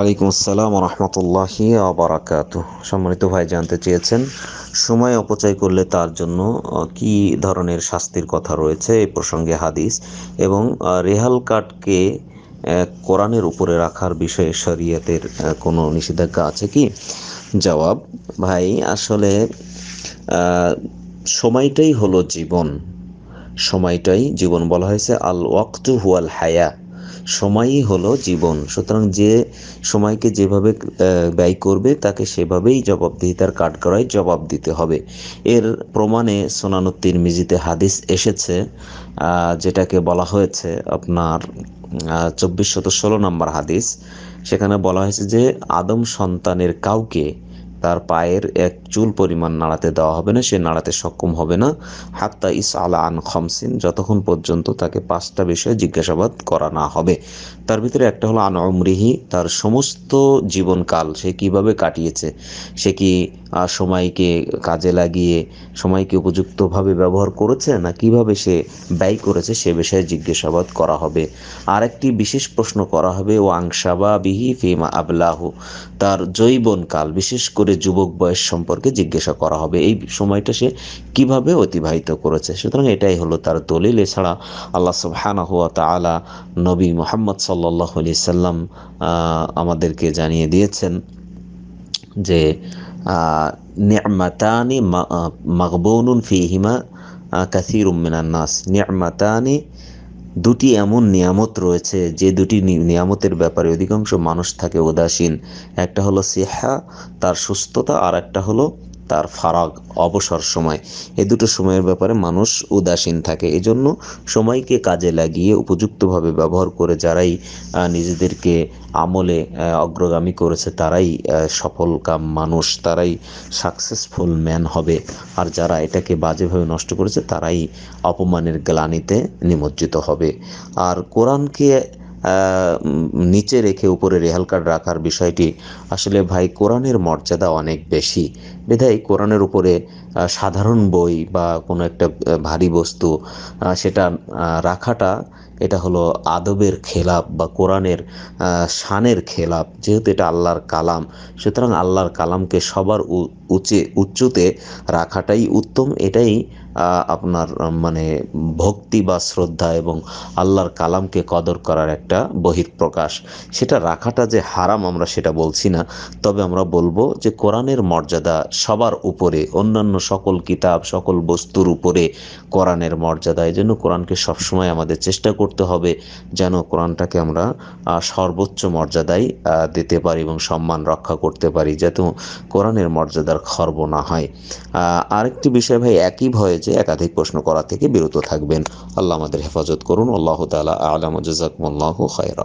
আলাইকুম আসসালাম রহমতুল্লাহি আবরাকাত সম্মানিত ভাই জানতে চেয়েছেন সময় অপচয় করলে তার জন্য কি ধরনের শাস্তির কথা রয়েছে এই প্রসঙ্গে হাদিস এবং রেহাল কাঠকে কোরআনের উপরে রাখার বিষয়ে শরীয়তের কোনো নিষেধাজ্ঞা আছে কি জবাব ভাই আসলে সময়টাই হলো জীবন সময়টাই জীবন বলা হয়েছে আল ওয়াক্তু হুয়াল হায়া সময়ই হলো জীবন সুতরাং যে সময়কে যেভাবে ব্যয় করবে তাকে সেভাবেই জবাবদিহিতার কাঠগড়ায় জবাব দিতে হবে এর প্রমাণে সোনানুত্তির মিজিতে হাদিস এসেছে যেটাকে বলা হয়েছে আপনার চব্বিশ শত ষোলো নম্বর হাদিস সেখানে বলা হয়েছে যে আদম সন্তানের কাউকে তার পায়ের এক চুল পরিমাণ নাড়াতে দেওয়া হবে না সে নাড়াতে সক্ষম হবে না হাক্তা ইস আলা আন খমসিন যতক্ষণ পর্যন্ত তাকে পাঁচটা বিষয়ে জিজ্ঞাসাবাদ করা না হবে তার ভিতরে একটা হলো আন তার সমস্ত জীবনকাল সে কিভাবে কাটিয়েছে সে কি সময়কে কাজে লাগিয়ে সময়কে উপযুক্তভাবে ব্যবহার করেছে না কিভাবে সে ব্যয় করেছে সে বিষয়ে জিজ্ঞাসাবাদ করা হবে আর একটি বিশেষ প্রশ্ন করা হবে ও আংসাবা বিহি ফিমা আবলাহু তার জৈবনকাল বিশেষ করে করে যুবক বয়স সম্পর্কে জিজ্ঞাসা করা হবে এই সময়টা সে কিভাবে অতিবাহিত করেছে সুতরাং এটাই হলো তার দলিল এছাড়া আল্লাহ সুবহানা হুয়া তালা নবী মোহাম্মদ সাল্লাহ আলি সাল্লাম আমাদেরকে জানিয়ে দিয়েছেন যে নিয়মাতানি মাকবনুন ফিহিমা কাসির উম্মিনান্নাস নিয়মাতানি দুটি এমন নিয়ামত রয়েছে যে দুটি নিয়ামতের ব্যাপারে অধিকাংশ মানুষ থাকে উদাসীন একটা হলো সেহা তার সুস্থতা আর একটা হলো তার ফারাক অবসর সময় এ দুটো সময়ের ব্যাপারে মানুষ উদাসীন থাকে এজন্য সময়কে কাজে লাগিয়ে উপযুক্তভাবে ব্যবহার করে যারাই নিজেদেরকে আমলে অগ্রগামী করেছে তারাই সফল কাম মানুষ তারাই সাকসেসফুল ম্যান হবে আর যারা এটাকে বাজেভাবে নষ্ট করেছে তারাই অপমানের গ্লানিতে নিমজ্জিত হবে আর কোরআনকে নিচে রেখে উপরে রেহাল কার্ড রাখার বিষয়টি আসলে ভাই কোরআনের মর্যাদা অনেক বেশি বিধায় কোরআনের উপরে সাধারণ বই বা কোনো একটা ভারী বস্তু সেটা রাখাটা এটা হলো আদবের খেলাপ বা কোরআনের শানের খেলাপ যেহেতু এটা আল্লাহর কালাম সুতরাং আল্লাহর কালামকে সবার উঁচে উচ্চতে রাখাটাই উত্তম এটাই আপনার মানে ভক্তি বা শ্রদ্ধা এবং আল্লাহর কালামকে কদর করার একটা বহির প্রকাশ সেটা রাখাটা যে হারাম আমরা সেটা বলছি না তবে আমরা বলবো যে কোরআনের মর্যাদা সবার উপরে অন্যান্য সকল কিতাব সকল বস্তুর উপরে কোরআনের মর্যাদা এই জন্য কোরআনকে সবসময় আমাদের চেষ্টা করতে হবে যেন কোরআনটাকে আমরা সর্বোচ্চ মর্যাদায় দিতে পারি এবং সম্মান রক্ষা করতে পারি যাতে কোরআনের মর্যাদার খর্ব না হয় আরেকটি বিষয় ভাই একই ভয়ে যে একাধিক প্রশ্ন করা থেকে বিরত থাকবেন আল্লাহ আমাদের হেফাজত করুন আল্লাহ তালা আলাম জাজাকুমল্লাহ খায়রা